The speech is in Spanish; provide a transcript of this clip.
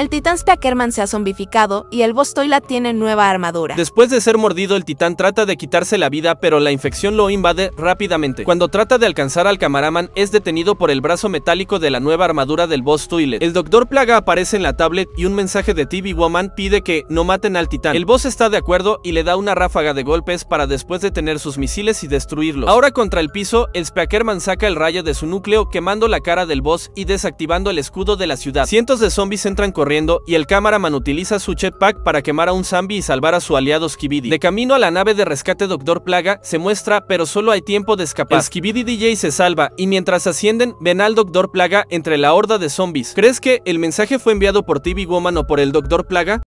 El titán Speakerman se ha zombificado y el boss Toilet tiene nueva armadura. Después de ser mordido, el titán trata de quitarse la vida, pero la infección lo invade rápidamente. Cuando trata de alcanzar al camaraman, es detenido por el brazo metálico de la nueva armadura del boss Toilet. El doctor Plaga aparece en la tablet y un mensaje de TV Woman pide que no maten al titán. El boss está de acuerdo y le da una ráfaga de golpes para después detener sus misiles y destruirlos. Ahora contra el piso, el Speakerman saca el rayo de su núcleo, quemando la cara del boss y desactivando el escudo de la ciudad. Cientos de zombies entran corriendo y el cameraman utiliza su jetpack para quemar a un zombie y salvar a su aliado Skibidi. De camino a la nave de rescate Doctor Plaga, se muestra, pero solo hay tiempo de escapar. Skibidi DJ se salva y mientras ascienden, ven al Doctor Plaga entre la horda de zombies. ¿Crees que el mensaje fue enviado por TV Woman o por el Doctor Plaga?